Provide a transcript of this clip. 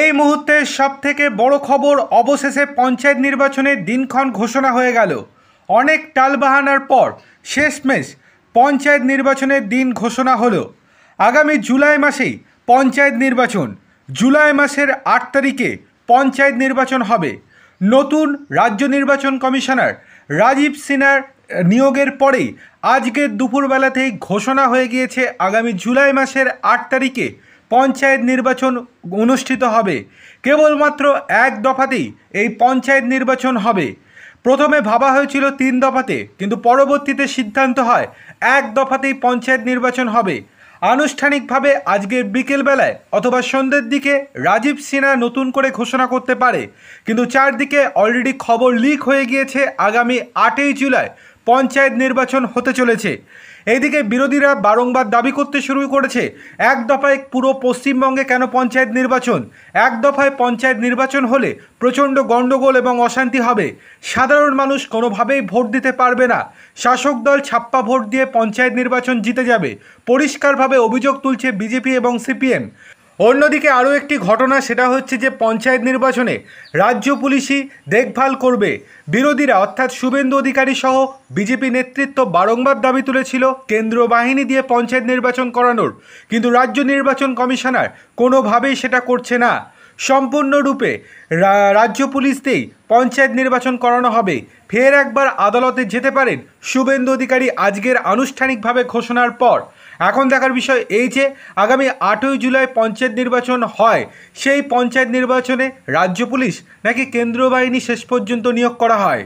এই মুহূর্তে সব থেকে বড় খবর অবশেষে পঞ্চায়েত নির্বাচনে দিনক্ষণ ঘোষণা হয়ে গেল অনেক টালবাহানার পর শেষমেশ পঞ্চায়েত নির্বাচনের দিন ঘোষণা হলো আগামী জুলাই মাসেই পঞ্চায়েত নির্বাচন জুলাই মাসের আট তারিখে পঞ্চায়েত নির্বাচন হবে নতুন রাজ্য নির্বাচন কমিশনার রাজীব সিনহার নিয়োগের পরেই আজকের দুপুরবেলাতেই ঘোষণা হয়ে গিয়েছে আগামী জুলাই মাসের আট তারিখে পঞ্চায়েত নির্বাচন অনুষ্ঠিত হবে কেবলমাত্র এক দফাতেই এই পঞ্চায়েত নির্বাচন হবে প্রথমে ভাবা হয়েছিল তিন দফাতে কিন্তু পরবর্তীতে সিদ্ধান্ত হয় এক দফাতেই পঞ্চায়েত নির্বাচন হবে আনুষ্ঠানিকভাবে আজকের বিকেলবেলায় অথবা সন্ধ্যের দিকে রাজীব সিনহা নতুন করে ঘোষণা করতে পারে কিন্তু চারদিকে অলরেডি খবর লিক হয়ে গিয়েছে আগামী আটই জুলাই পঞ্চায়েত নির্বাচন হতে চলেছে এইদিকে বিরোধীরা বারংবার দাবি করতে শুরু করেছে এক দফায় পুরো পশ্চিমবঙ্গে কেন পঞ্চায়েত নির্বাচন এক দফায় পঞ্চায়েত নির্বাচন হলে প্রচণ্ড গণ্ডগোল এবং অশান্তি হবে সাধারণ মানুষ কোনোভাবেই ভোট দিতে পারবে না শাসক দল ছাপ্পা ভোট দিয়ে পঞ্চায়েত নির্বাচন জিতে যাবে পরিষ্কারভাবে অভিযোগ তুলছে বিজেপি এবং সিপিএম অন্যদিকে আরও একটি ঘটনা সেটা হচ্ছে যে পঞ্চায়েত নির্বাচনে রাজ্য পুলিশই দেখভাল করবে বিরোধীরা অর্থাৎ শুভেন্দু অধিকারী সহ বিজেপি নেতৃত্ব বারংবার দাবি তুলেছিল কেন্দ্র বাহিনী দিয়ে পঞ্চায়েত নির্বাচন করানোর কিন্তু রাজ্য নির্বাচন কমিশনার কোনোভাবেই সেটা করছে না সম্পূর্ণরূপে রাজ্য পুলিশতেই পঞ্চায়েত নির্বাচন করানো হবে ফের একবার আদালতে যেতে পারেন শুভেন্দু অধিকারী আজকের আনুষ্ঠানিকভাবে ঘোষণার পর এখন দেখার বিষয় এই যে আগামী আটই জুলাই পঞ্চায়েত নির্বাচন হয় সেই পঞ্চায়েত নির্বাচনে রাজ্য পুলিশ নাকি কেন্দ্রীয় বাহিনী শেষ পর্যন্ত নিয়োগ করা হয়